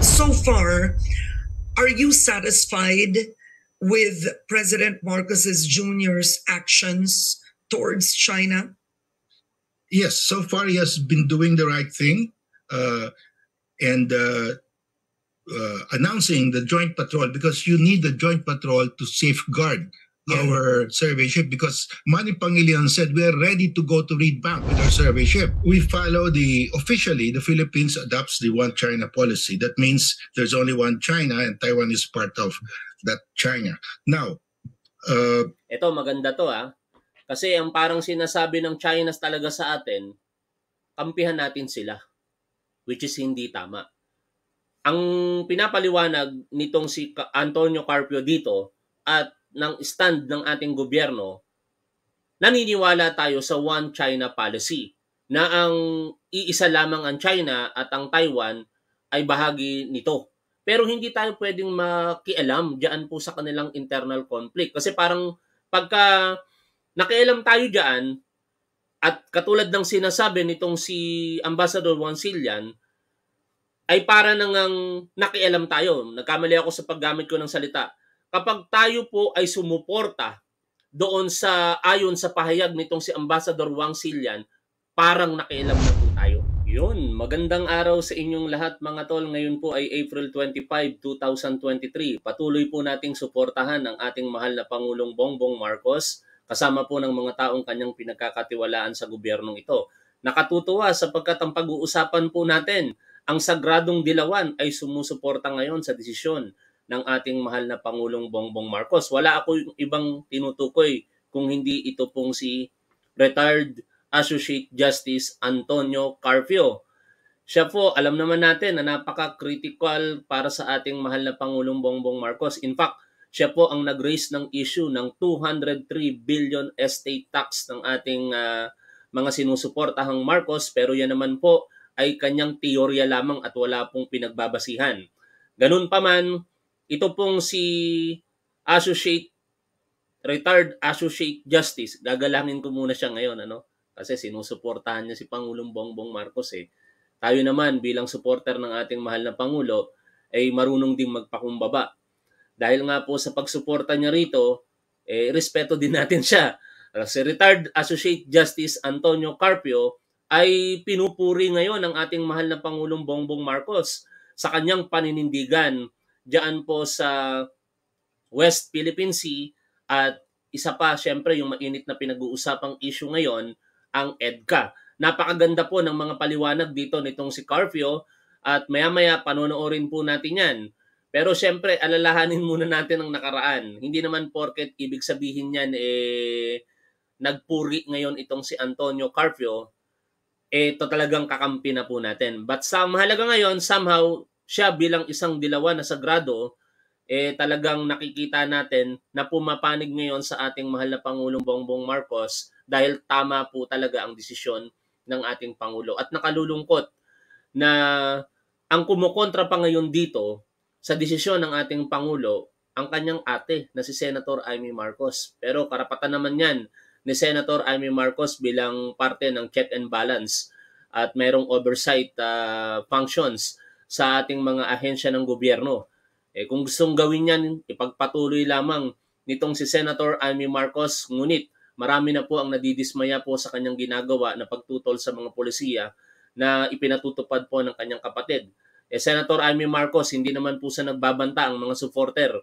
So far, are you satisfied with President Marcos's Jr.'s actions towards China? Yes, so far he has been doing the right thing uh, and uh, uh, announcing the joint patrol because you need the joint patrol to safeguard our survey ship because Manny Pangilinan said we are ready to go to read Bank with our survey ship. We follow the officially the Philippines adopts the one China policy. That means there's only one China and Taiwan is part of that China. Now, uh, ito maganda to ah. Kasi ang parang sinasabi ng China talaga sa atin, kampihan natin sila. Which is hindi tama. Ang pinapaliwanag nitong si Antonio Carpio dito at ng stand ng ating gobyerno, naniniwala tayo sa One China Policy na ang iisa lamang ang China at ang Taiwan ay bahagi nito. Pero hindi tayo pwedeng makialam diyan po sa kanilang internal conflict. Kasi parang pagka nakialam tayo diyan at katulad ng sinasabi nitong si Ambassador Wansilian, ay para nang nakialam tayo. Nagkamali ako sa paggamit ko ng salita kapag tayo po ay sumuporta doon sa ayon sa pahayag nitong si Ambassador Wang Silian, parang nakialam na po tayo. Yun, magandang araw sa inyong lahat mga tol. Ngayon po ay April 25, 2023. Patuloy po nating suportahan ang ating mahal na Pangulong Bongbong Marcos kasama po ng mga taong kanyang pinagkakatiwalaan sa gobyernong ito. Nakatutuwa sapagkat ang pag-uusapan po natin, ang sagradong dilawan ay sumusuporta ngayon sa desisyon ng ating mahal na Pangulong Bongbong Marcos. Wala ako yung ibang tinutukoy kung hindi ito pong si retired Associate Justice Antonio Carpio. Siya po, alam naman natin na napaka-critical para sa ating mahal na Pangulong Bongbong Marcos. In fact, siya po ang nag-raise ng issue ng 203 billion estate tax ng ating uh, mga sinusuportahang Marcos pero yan naman po ay kanyang teorya lamang at wala pong pinagbabasihan. Ganun pa man, ito pong si Associate retired associate justice. Gagalangin ko muna siya ngayon ano kasi sinusuportahan niya si Pangulong Bongbong Marcos eh. Tayo naman bilang supporter ng ating mahal na pangulo ay eh, marunong ding magpakumbaba. Dahil nga po sa pagsuporta niya rito, eh respeto din natin siya. Ano, si retired associate justice Antonio Carpio ay pinupuri ngayon ng ating mahal na Pangulong Bongbong Marcos sa kanyang paninindigan diyan po sa West Philippine Sea at isa pa syempre yung mainit na pinag-uusapang issue ngayon ang EDCA. Napakaganda po ng mga paliwanag dito nitong si Carpio at maya-maya panonoodin po natin yan. Pero syempre, alalahanin muna natin ang nakaraan. Hindi naman porket ibig sabihin niyan eh nagpuri ngayon itong si Antonio Carpio, eh ito talagang kakampi na po natin. But sa mahalaga ngayon, somehow, siya bilang isang dilawa na sagrado, eh talagang nakikita natin na pumapanig ngayon sa ating mahal na Pangulong Bongbong Marcos dahil tama po talaga ang desisyon ng ating Pangulo. At nakalulungkot na ang kumukontra pa ngayon dito sa desisyon ng ating Pangulo, ang kanyang ate na si Senator Amy Marcos. Pero karapatan naman yan ni Senator Amy Marcos bilang parte ng check and balance at mayroong oversight uh, functions sa ating mga ahensya ng gobyerno. Eh, kung gustong gawin niyan, ipagpatuloy lamang nitong si Senator Amy Marcos. Ngunit marami na po ang nadidismaya po sa kanyang ginagawa na pagtutol sa mga polisiya na ipinatutupad po ng kanyang kapatid. Eh, Senator Amy Marcos, hindi naman po sa nagbabanta ang mga supporter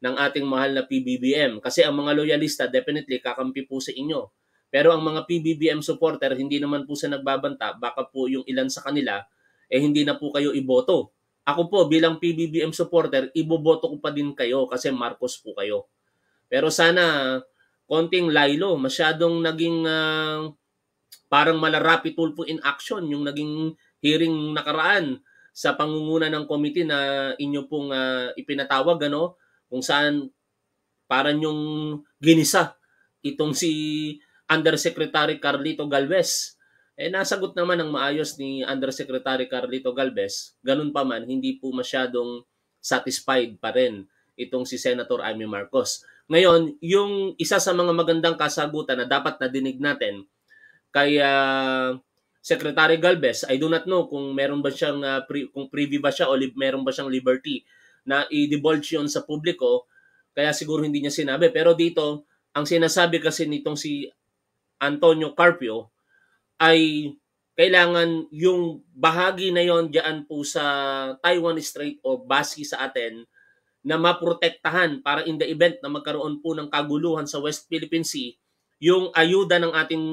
ng ating mahal na PBBM kasi ang mga loyalista definitely kakampi po sa inyo. Pero ang mga PBBM supporter hindi naman po sa nagbabanta, baka po yung ilan sa kanila eh hindi na po kayo iboto. Ako po bilang PBBM supporter, iboboto ko pa din kayo kasi Marcos po kayo. Pero sana konting laylo, masyadong naging uh, parang malarapi tulpo in action yung naging hearing nakaraan sa pangunguna ng committee na inyo pong uh, ipinatawag ano kung saan parang yung ginisa itong si Undersecretary Carlito Galvez eh nasagot naman ng maayos ni Undersecretary Carlito Galvez, ganun pa man hindi po masyadong satisfied pa rin itong si Senator Amy Marcos. Ngayon, yung isa sa mga magandang kasagutan na dapat nadinig natin kay uh, Secretary Galvez, I do not know kung meron ba siyang uh, pre, kung privy ba siya o li- meron ba siyang liberty na i-divulge yon sa publiko, kaya siguro hindi niya sinabi. Pero dito, ang sinasabi kasi nitong si Antonio Carpio, ay kailangan yung bahagi na yon diyan po sa Taiwan Strait o baski sa atin na maprotektahan para in the event na magkaroon po ng kaguluhan sa West Philippine Sea, yung ayuda ng ating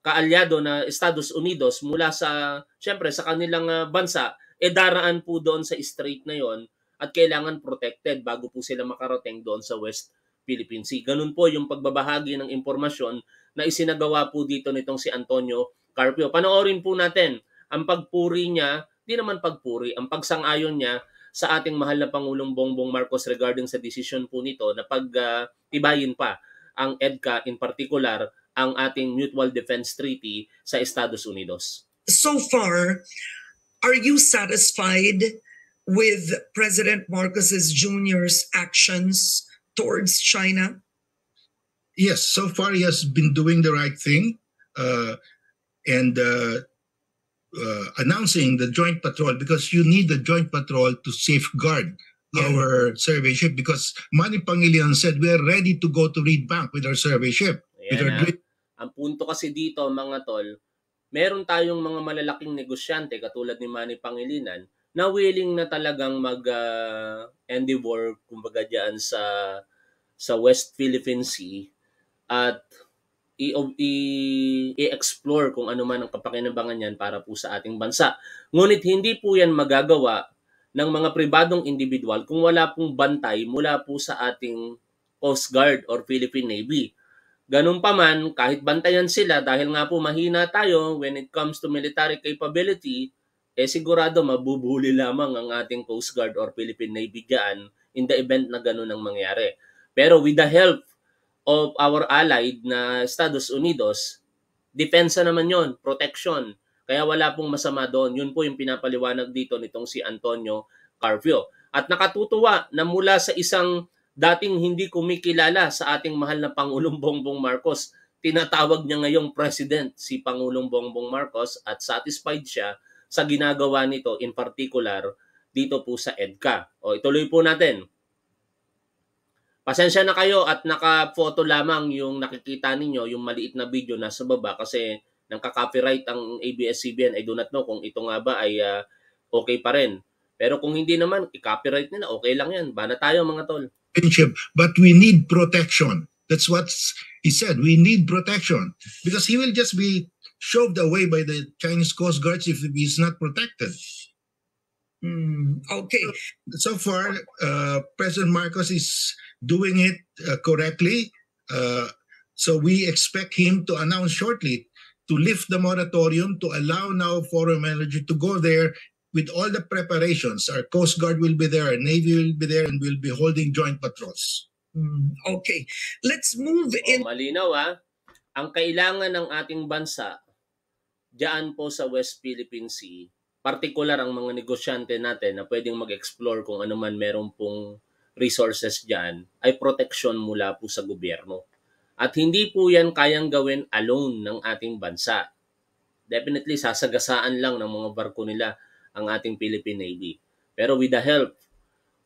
kaalyado na Estados Unidos mula sa, syempre, sa kanilang ah, bansa, e daraan po doon sa strait na yon at kailangan protected bago po sila makarating doon sa West Philippine Sea. Ganun po yung pagbabahagi ng impormasyon na isinagawa po dito nitong si Antonio Carpio. Panoorin po natin ang pagpuri niya, di naman pagpuri, ang pagsang-ayon niya sa ating mahal na Pangulong Bongbong Marcos regarding sa desisyon po nito na pagtibayin ah, uh, pa ang EDCA in particular ang ating Mutual Defense Treaty sa Estados Unidos. So far, are you satisfied with President Marcos's Jr.'s actions towards China? Yes, so far he has been doing the right thing. Uh, and uh, uh, announcing the joint patrol because you need the joint patrol to safeguard yeah. our survey ship because Manny Pangilinan said we are ready to go to Reed Bank with our survey ship. With our... Ang punto kasi dito mga tol, meron tayong mga malalaking negosyante katulad ni Manny Pangilinan na willing na talagang mag uh, endeavor kumbaga diyan sa sa West Philippine Sea at i-explore kung ano man ang kapakinabangan niyan para po sa ating bansa. Ngunit hindi po yan magagawa ng mga pribadong individual kung wala pong bantay mula po sa ating Coast Guard or Philippine Navy. Ganun pa man, kahit bantayan sila dahil nga po mahina tayo when it comes to military capability, eh sigurado mabubuli lamang ang ating Coast Guard or Philippine Navy dyan in the event na ganun ang mangyari. Pero with the help of our allied na Estados Unidos, depensa naman yon, protection. Kaya wala pong masama doon. Yun po yung pinapaliwanag dito nitong si Antonio Carpio. At nakatutuwa na mula sa isang dating hindi kumikilala sa ating mahal na Pangulong Bongbong Marcos, tinatawag niya ngayong president si Pangulong Bongbong Marcos at satisfied siya sa ginagawa nito in particular dito po sa EDCA. O ituloy po natin. Pasensya na kayo at naka-photo lamang yung nakikita ninyo, yung maliit na video nasa baba kasi nang copyright ang ABS-CBN. I do not know kung ito nga ba ay uh, okay pa rin. Pero kung hindi naman, i-copyright nila, okay lang yan. Bana tayo mga tol. But we need protection. That's what he said. We need protection. Because he will just be shoved away by the Chinese Coast Guards if he's not protected. Mm, okay. So far, uh, President Marcos is doing it uh, correctly. Uh, so we expect him to announce shortly to lift the moratorium to allow now foreign energy to go there with all the preparations. Our Coast Guard will be there, our Navy will be there, and we'll be holding joint patrols. Mm, okay. Let's move oh, in. Malinaw ha. Ah. Ang kailangan ng ating bansa, dyan po sa West Philippine Sea, particular ang mga negosyante natin na pwedeng mag-explore kung ano man meron pong resources dyan ay protection mula po sa gobyerno. At hindi po yan kayang gawin alone ng ating bansa. Definitely, sasagasaan lang ng mga barko nila ang ating Philippine Navy. Pero with the help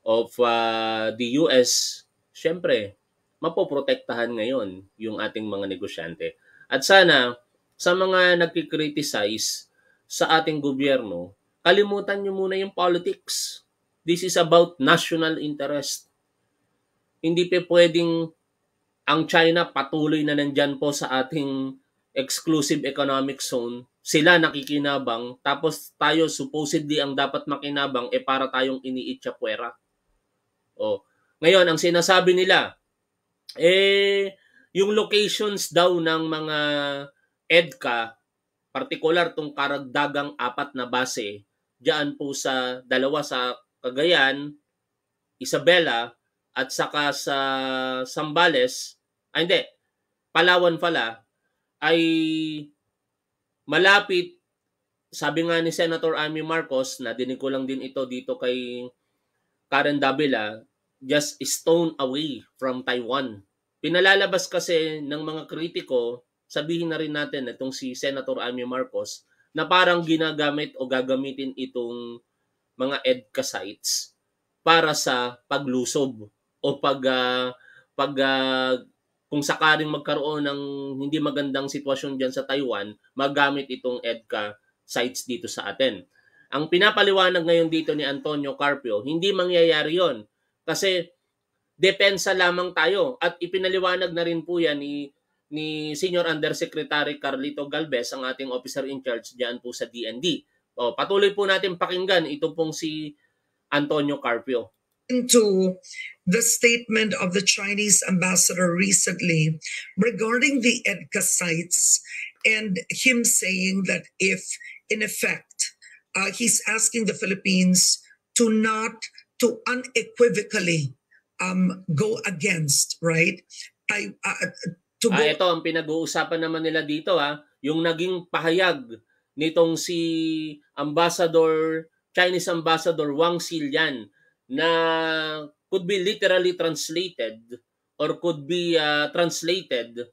of uh, the US, syempre, mapoprotektahan ngayon yung ating mga negosyante. At sana, sa mga nagkikriticize sa ating gobyerno, kalimutan nyo muna yung politics. This is about national interest. Hindi pa pwedeng ang China patuloy na nandyan po sa ating exclusive economic zone. Sila nakikinabang, tapos tayo supposedly ang dapat makinabang e eh para tayong iniitsa puwera. O. Oh, ngayon, ang sinasabi nila, eh, yung locations daw ng mga EDCA partikular tong karagdagang apat na base diyan po sa dalawa sa Cagayan, Isabela at saka sa Sambales, ay hindi, Palawan pala, ay malapit, sabi nga ni Senator Amy Marcos, na dinig ko lang din ito dito kay Karen Davila, just stone away from Taiwan. Pinalalabas kasi ng mga kritiko sabihin na rin natin itong si Senator Amy Marcos na parang ginagamit o gagamitin itong mga EDCA sites para sa paglusob o pag uh, pag uh, kung sakaling magkaroon ng hindi magandang sitwasyon diyan sa Taiwan, magamit itong EDCA sites dito sa atin. Ang pinapaliwanag ngayon dito ni Antonio Carpio, hindi mangyayari 'yon kasi depensa lamang tayo at ipinaliwanag na rin po yan ni ni Senior Undersecretary Carlito Galvez, ang ating officer in charge diyan po sa DND. O, patuloy po natin pakinggan ito pong si Antonio Carpio. Into the statement of the Chinese ambassador recently regarding the EDCA sites and him saying that if, in effect, uh, he's asking the Philippines to not, to unequivocally um, go against, right, I, uh, Tsubo. Ah, ito ang pinag-uusapan naman nila dito ha, ah, yung naging pahayag nitong si Ambassador Chinese Ambassador Wang Xilian na could be literally translated or could be uh, translated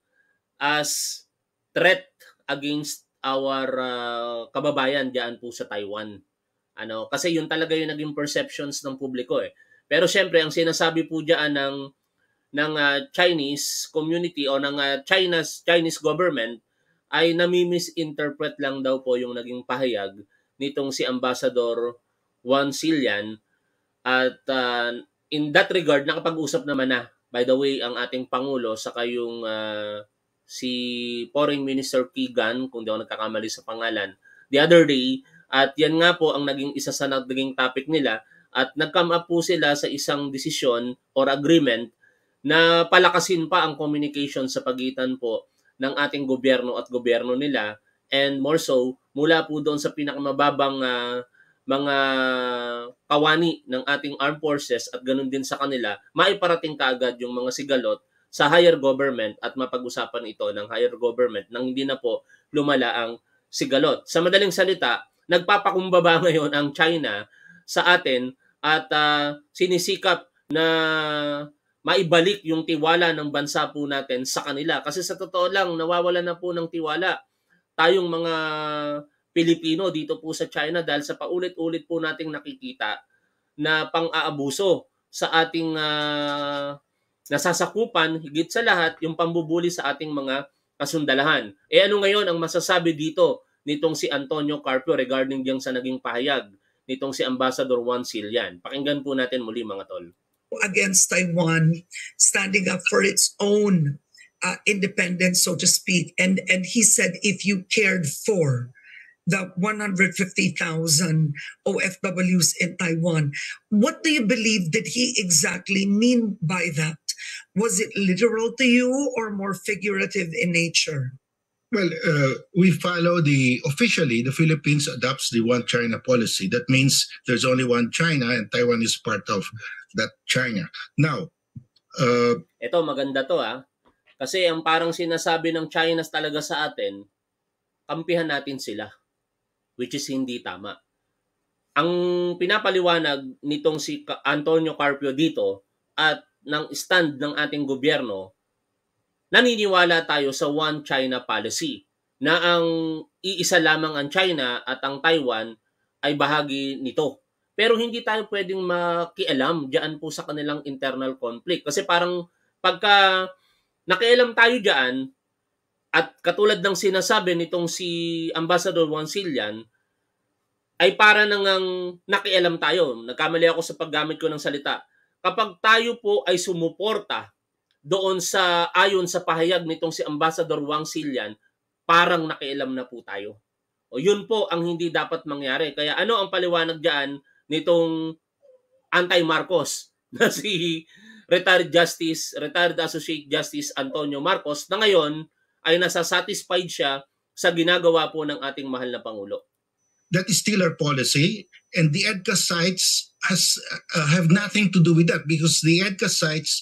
as threat against our uh, kababayan diyan po sa Taiwan. Ano, kasi yun talaga yung naging perceptions ng publiko eh. Pero syempre ang sinasabi po diyan ng ng uh, Chinese community o ng uh, China's Chinese government ay nami-misinterpret lang daw po yung naging pahayag nitong si Ambassador Juan Silian at uh, in that regard nakapag-usap naman na by the way ang ating pangulo saka yung uh, si Foreign Minister Kigan kung di ako nagkakamali sa pangalan the other day at yan nga po ang naging isa sa naging topic nila at nag-come up po sila sa isang desisyon or agreement na palakasin pa ang communication sa pagitan po ng ating gobyerno at gobyerno nila and more so mula po doon sa pinakamababang uh, mga kawani ng ating armed forces at ganun din sa kanila, maiparating kaagad yung mga sigalot sa higher government at mapag-usapan ito ng higher government nang hindi na po lumala ang sigalot. Sa madaling salita, nagpapakumbaba ngayon ang China sa atin at uh, sinisikap na maibalik yung tiwala ng bansa po natin sa kanila. Kasi sa totoo lang, nawawala na po ng tiwala tayong mga Pilipino dito po sa China dahil sa paulit-ulit po nating nakikita na pang-aabuso sa ating uh, nasasakupan, higit sa lahat, yung pambubuli sa ating mga kasundalahan. E ano ngayon ang masasabi dito nitong si Antonio Carpio regarding diyang sa naging pahayag nitong si Ambassador Juan Silian? Pakinggan po natin muli mga tol. against Taiwan, standing up for its own uh, independence, so to speak. And and he said, if you cared for the 150,000 OFWs in Taiwan, what do you believe did he exactly mean by that? Was it literal to you or more figurative in nature? Well, uh, we follow the officially the Philippines adopts the one China policy. That means there's only one China, and Taiwan is part of that China. Now, uh, ito maganda to ah. Kasi ang parang sinasabi ng China talaga sa atin, kampihan natin sila. Which is hindi tama. Ang pinapaliwanag nitong si Antonio Carpio dito at ng stand ng ating gobyerno, naniniwala tayo sa One China Policy na ang iisa lamang ang China at ang Taiwan ay bahagi nito. Pero hindi tayo pwedeng makialam diyan po sa kanilang internal conflict. Kasi parang pagka nakialam tayo diyan at katulad ng sinasabi nitong si Ambassador Wansilian, ay para nangang nakialam tayo. Nagkamali ako sa paggamit ko ng salita. Kapag tayo po ay sumuporta doon sa ayon sa pahayag nitong si Ambassador Wang Silian, parang nakialam na po tayo. O yun po ang hindi dapat mangyari. Kaya ano ang paliwanag diyan nitong anti-Marcos na si retired justice, retired associate justice Antonio Marcos na ngayon ay nasa satisfied siya sa ginagawa po ng ating mahal na pangulo. That is still our policy and the EDCA sites has uh, have nothing to do with that because the EDCA sites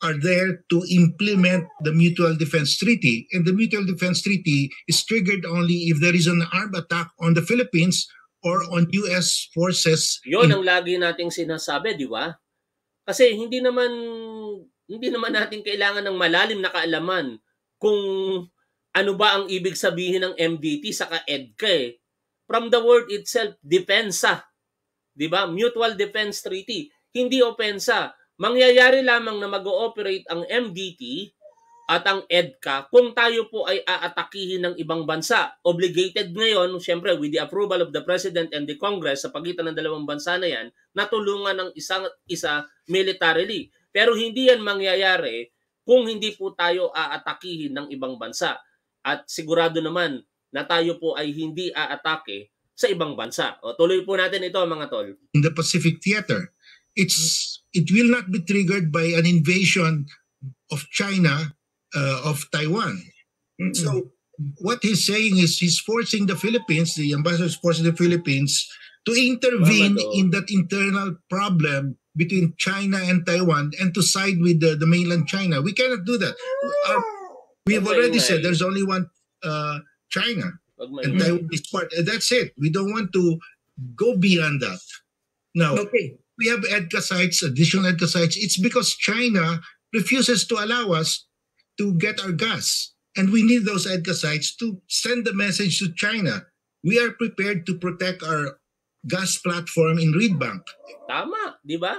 are there to implement the Mutual Defense Treaty. And the Mutual Defense Treaty is triggered only if there is an armed attack on the Philippines or on US forces. Yun ang lagi nating sinasabi, di ba? Kasi hindi naman hindi naman natin kailangan ng malalim na kaalaman kung ano ba ang ibig sabihin ng MDT sa EDCA From the word itself, depensa. 'Di ba? Mutual Defense Treaty. Hindi opensa. Mangyayari lamang na mag-ooperate ang MDT at ang EDCA kung tayo po ay aatakihin ng ibang bansa. Obligated ngayon, siyempre, with the approval of the President and the Congress sa pagitan ng dalawang bansa na yan, natulungan ng isang isa militarily. Pero hindi yan mangyayari kung hindi po tayo aatakihin ng ibang bansa. At sigurado naman na tayo po ay hindi aatake sa ibang bansa. O, tuloy po natin ito mga tol. In the Pacific Theater, it's it will not be triggered by an invasion of China uh, of Taiwan. Mm-hmm. So what he's saying is he's forcing the Philippines, the ambassador is forcing the Philippines to intervene in that internal problem between China and Taiwan and to side with the, the mainland China. We cannot do that. Our, uh, we have already said there's only one uh, China and Taiwan is part. That's it. We don't want to go beyond that. Now, okay. we have EDCA sites, additional EDCA sites. It's because China refuses to allow us to get our gas. And we need those EDCA sites to send the message to China. We are prepared to protect our gas platform in Reed Bank. Tama, di ba?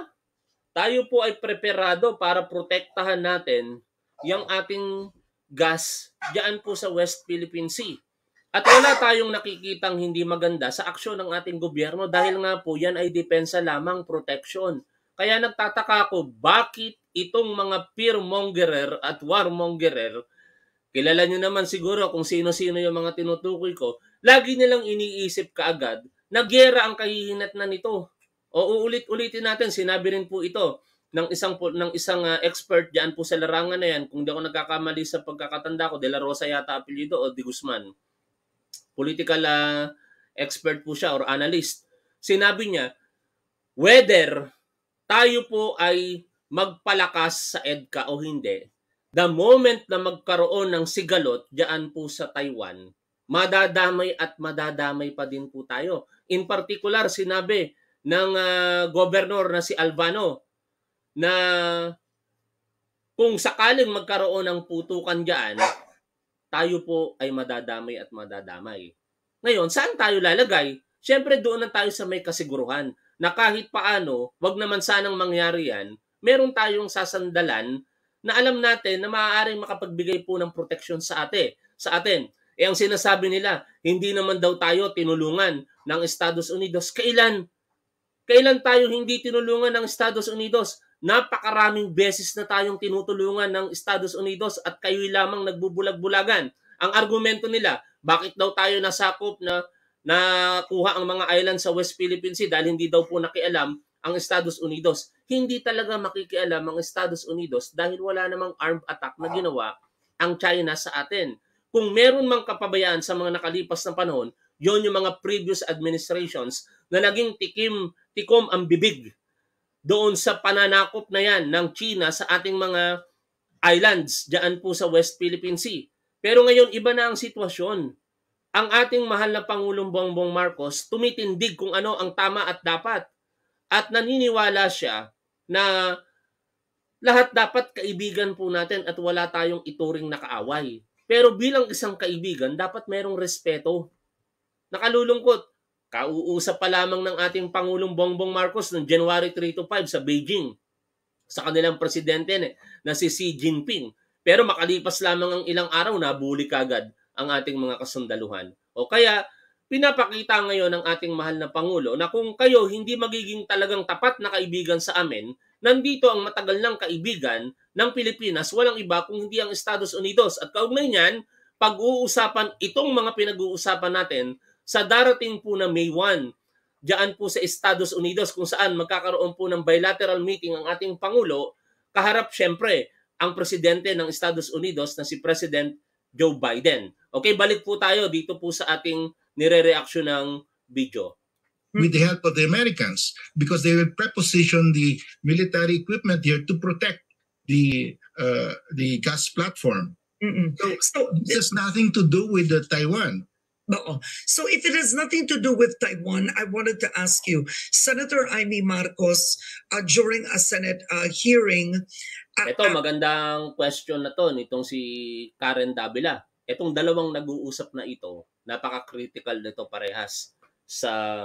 Tayo po ay preparado para protektahan natin yung ating gas diyan po sa West Philippine Sea. At wala tayong nakikitang hindi maganda sa aksyon ng ating gobyerno dahil nga po yan ay depensa lamang protection. Kaya nagtataka ako bakit itong mga fearmongerer at warmongerer, kilala nyo naman siguro kung sino-sino yung mga tinutukoy ko, lagi nilang iniisip kaagad na gera ang kahihinatnan nito. O uulit-ulitin natin, sinabi rin po ito ng isang ng isang uh, expert diyan po sa larangan na yan kung di ako nagkakamali sa pagkakatanda ko De La Rosa yata apelyido o Di Guzman political uh, expert po siya or analyst sinabi niya whether tayo po ay magpalakas sa EDCA o hindi, the moment na magkaroon ng sigalot diyan po sa Taiwan, madadamay at madadamay pa din po tayo. In particular, sinabi ng uh, governor na si Albano na kung sakaling magkaroon ng putukan diyan, tayo po ay madadamay at madadamay. Ngayon, saan tayo lalagay? Siyempre doon na tayo sa may kasiguruhan na kahit paano, wag naman sanang mangyari yan, meron tayong sasandalan na alam natin na maaaring makapagbigay po ng proteksyon sa ate, sa atin. Eh ang sinasabi nila, hindi naman daw tayo tinulungan ng Estados Unidos. Kailan? Kailan tayo hindi tinulungan ng Estados Unidos? Napakaraming beses na tayong tinutulungan ng Estados Unidos at kayo'y lamang nagbubulag-bulagan. Ang argumento nila, bakit daw tayo nasakop na na kuha ang mga island sa West Philippine Sea dahil hindi daw po nakialam ang Estados Unidos. Hindi talaga makikialam ang Estados Unidos dahil wala namang armed attack na ginawa ang China sa atin. Kung meron mang kapabayaan sa mga nakalipas na panahon, yon yung mga previous administrations na naging tikim, tikom ang bibig doon sa pananakop na yan ng China sa ating mga islands dyan po sa West Philippine Sea. Pero ngayon, iba na ang sitwasyon ang ating mahal na Pangulong Bongbong Marcos tumitindig kung ano ang tama at dapat. At naniniwala siya na lahat dapat kaibigan po natin at wala tayong ituring na kaaway. Pero bilang isang kaibigan, dapat merong respeto. Nakalulungkot, kauusap pa lamang ng ating Pangulong Bongbong Marcos noong January 3 to 5 sa Beijing sa kanilang presidente na si Xi Jinping. Pero makalipas lamang ang ilang araw, nabuli kagad ang ating mga kasundaluhan. O kaya, pinapakita ngayon ng ating mahal na Pangulo na kung kayo hindi magiging talagang tapat na kaibigan sa amin, nandito ang matagal ng kaibigan ng Pilipinas, walang iba kung hindi ang Estados Unidos. At kaugnay niyan, pag-uusapan itong mga pinag-uusapan natin sa darating po na May 1, diyan po sa Estados Unidos kung saan magkakaroon po ng bilateral meeting ang ating Pangulo, kaharap siyempre ang presidente ng Estados Unidos na si President Joe Biden. Okay, balik po tayo dito po sa ating nire-reaction ng video. With the help of the Americans because they will preposition the military equipment here to protect the uh, the gas platform. Mm-mm. So, so it has nothing to do with the Taiwan. Uh-oh. So if it has nothing to do with Taiwan, I wanted to ask you, Senator Amy Marcos, uh, during a Senate uh, hearing, ito, magandang question na to nitong si Karen Davila. Itong dalawang nag-uusap na ito, napaka-critical nito parehas sa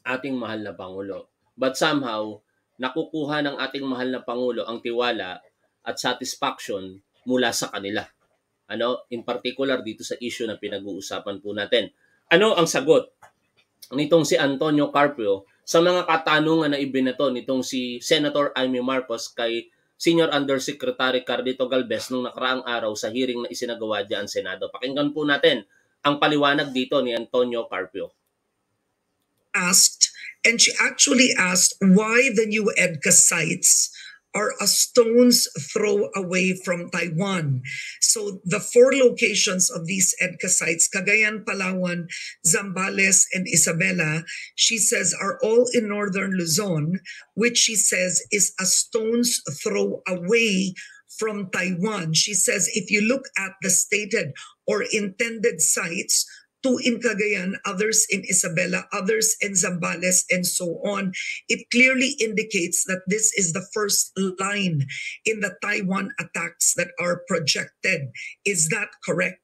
ating mahal na Pangulo. But somehow, nakukuha ng ating mahal na Pangulo ang tiwala at satisfaction mula sa kanila. Ano, in particular dito sa issue na pinag-uusapan po natin. Ano ang sagot nitong si Antonio Carpio sa mga katanungan na ibinato nitong si Senator Amy Marcos kay Senior Undersecretary Cardito Galvez nung nakaraang araw sa hearing na isinagawa dyan Senado. Pakinggan po natin ang paliwanag dito ni Antonio Carpio. Asked, and she actually asked why the new EDCA sites are a stone's throw away from Taiwan. So the four locations of these EDCA sites, Cagayan, Palawan, Zambales, and Isabela, she says are all in northern Luzon, which she says is a stone's throw away from Taiwan. She says if you look at the stated or intended sites, two in Cagayan, others in Isabela, others in Zambales, and so on. It clearly indicates that this is the first line in the Taiwan attacks that are projected. Is that correct?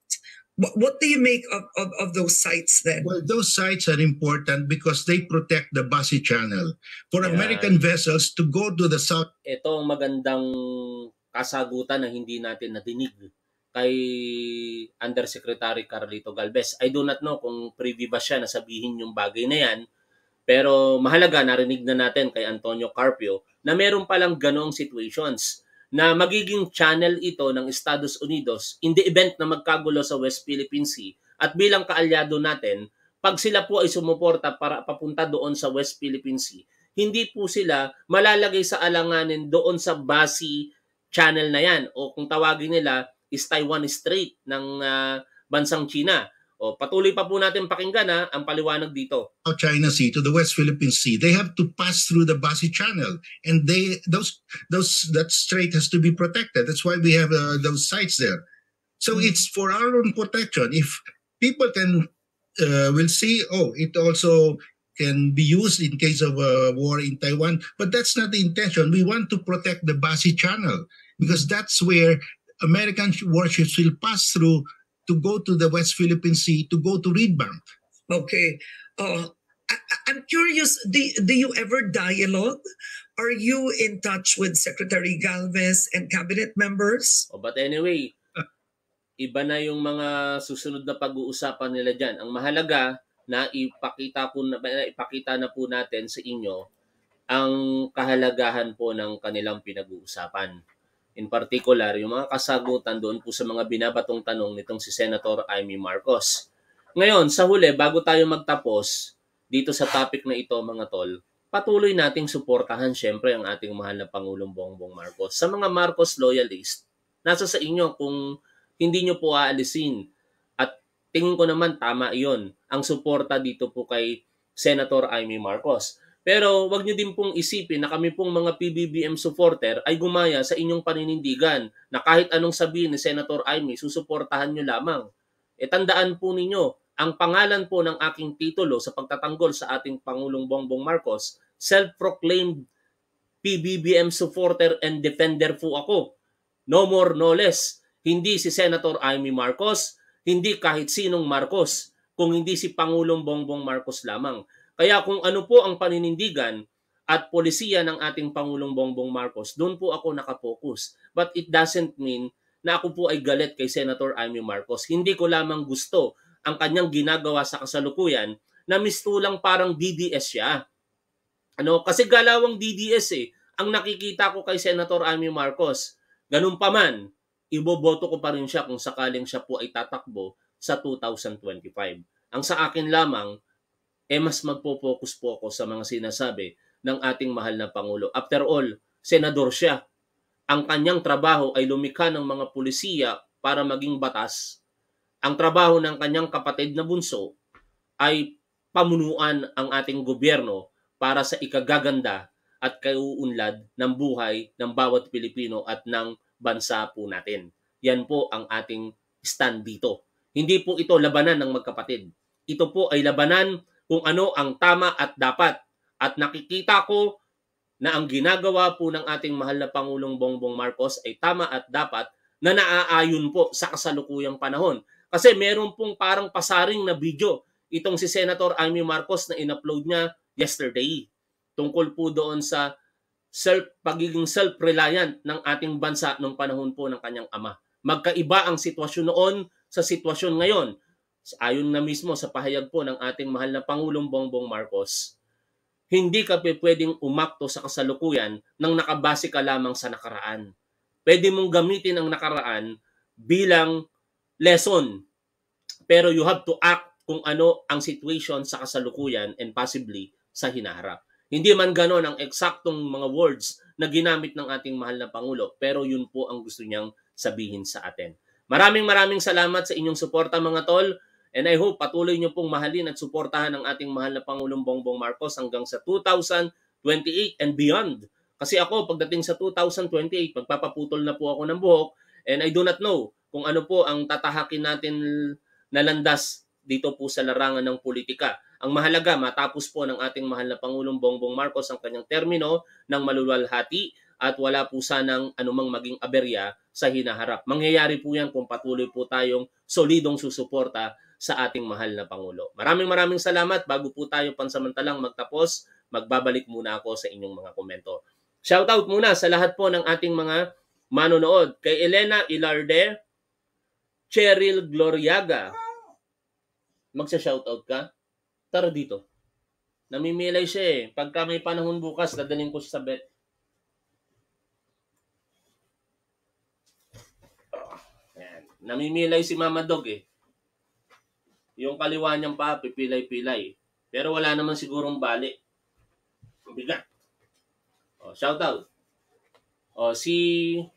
What do you make of, of, of those sites then? Well, those sites are important because they protect the Basi Channel for yeah. American vessels to go to the south. Ito ang magandang kasagutan na hindi natin nadinig kay Undersecretary Carlito Galvez. I do not know kung privy ba siya na sabihin yung bagay na yan, pero mahalaga narinig na natin kay Antonio Carpio na meron palang ganong situations na magiging channel ito ng Estados Unidos in the event na magkagulo sa West Philippine Sea at bilang kaalyado natin, pag sila po ay sumuporta para papunta doon sa West Philippine Sea, hindi po sila malalagay sa alanganin doon sa basi channel na yan o kung tawagin nila is Taiwan Strait ng uh, bansang China. O, patuloy pa po natin pakinggan ha, ang paliwanag dito. China Sea to the West Philippine Sea, they have to pass through the Basi Channel and they those those that strait has to be protected. That's why we have uh, those sites there. So hmm. it's for our own protection. If people can uh, will see, oh, it also can be used in case of a war in Taiwan. But that's not the intention. We want to protect the Basi Channel because that's where American warships will pass through to go to the West Philippine Sea, to go to Reed Bank. Okay. Uh, I- am curious, do, do you ever dialogue? Are you in touch with Secretary Galvez and cabinet members? Oh, but anyway, iba na yung mga susunod na pag-uusapan nila dyan. Ang mahalaga na ipakita po na ipakita na po natin sa inyo ang kahalagahan po ng kanilang pinag-uusapan. In particular, yung mga kasagutan doon po sa mga binabatong tanong nitong si Senator Amy Marcos. Ngayon, sa huli, bago tayo magtapos dito sa topic na ito mga tol, patuloy nating suportahan syempre ang ating mahal na Pangulong Bongbong Marcos. Sa mga Marcos loyalist, nasa sa inyo kung hindi nyo po aalisin at tingin ko naman tama iyon ang suporta dito po kay Senator Amy Marcos. Pero wag niyo din pong isipin na kami pong mga PBBM supporter ay gumaya sa inyong paninindigan na kahit anong sabihin ni Senator Aimee, susuportahan niyo lamang. E tandaan po ninyo, ang pangalan po ng aking titulo sa pagtatanggol sa ating Pangulong Bongbong Marcos, self-proclaimed PBBM supporter and defender po ako. No more, no less. Hindi si Senator Aimee Marcos, hindi kahit sinong Marcos, kung hindi si Pangulong Bongbong Marcos lamang. Kaya kung ano po ang paninindigan at polisiya ng ating Pangulong Bongbong Marcos, doon po ako nakapokus. But it doesn't mean na ako po ay galit kay Senator Amy Marcos. Hindi ko lamang gusto ang kanyang ginagawa sa kasalukuyan na mistulang parang DDS siya. Ano, kasi galawang DDS eh. Ang nakikita ko kay Senator Amy Marcos, ganun pa man, iboboto ko pa rin siya kung sakaling siya po ay tatakbo sa 2025. Ang sa akin lamang eh mas magpo-focus po ako sa mga sinasabi ng ating mahal na Pangulo. After all, senador siya. Ang kanyang trabaho ay lumikha ng mga pulisiya para maging batas. Ang trabaho ng kanyang kapatid na bunso ay pamunuan ang ating gobyerno para sa ikagaganda at kauunlad ng buhay ng bawat Pilipino at ng bansa po natin. Yan po ang ating stand dito. Hindi po ito labanan ng magkapatid. Ito po ay labanan kung ano ang tama at dapat. At nakikita ko na ang ginagawa po ng ating mahal na Pangulong Bongbong Marcos ay tama at dapat na naaayon po sa kasalukuyang panahon. Kasi meron pong parang pasaring na video itong si Senator Amy Marcos na inupload niya yesterday tungkol po doon sa self pagiging self-reliant ng ating bansa nung panahon po ng kanyang ama. Magkaiba ang sitwasyon noon sa sitwasyon ngayon ayon na mismo sa pahayag po ng ating mahal na Pangulong Bongbong Marcos, hindi ka pwedeng umakto sa kasalukuyan nang nakabase ka lamang sa nakaraan. Pwede mong gamitin ang nakaraan bilang lesson. Pero you have to act kung ano ang situation sa kasalukuyan and possibly sa hinaharap. Hindi man ganon ang eksaktong mga words na ginamit ng ating mahal na Pangulo, pero yun po ang gusto niyang sabihin sa atin. Maraming maraming salamat sa inyong suporta mga tol. And I hope patuloy niyo pong mahalin at suportahan ang ating mahal na Pangulong Bongbong Marcos hanggang sa 2028 and beyond. Kasi ako, pagdating sa 2028, magpapaputol na po ako ng buhok and I do not know kung ano po ang tatahakin natin na landas dito po sa larangan ng politika. Ang mahalaga, matapos po ng ating mahal na Pangulong Bongbong Marcos ang kanyang termino ng malulwalhati at wala po sanang anumang maging aberya sa hinaharap. Mangyayari po yan kung patuloy po tayong solidong susuporta sa ating mahal na Pangulo. Maraming maraming salamat. Bago po tayo pansamantalang magtapos, magbabalik muna ako sa inyong mga komento. Shoutout muna sa lahat po ng ating mga manonood. Kay Elena Ilarde, Cheryl Gloriaga. Magsa-shoutout ka? Tara dito. Namimilay siya eh. Pagka may panahon bukas, dadaling ko siya sa bet. Namimilay si Mama Dog eh. Yung kaliwa niyang pa, pipilay-pilay. Pero wala naman sigurong bali. Bigat. O, oh, shout out. O, oh, si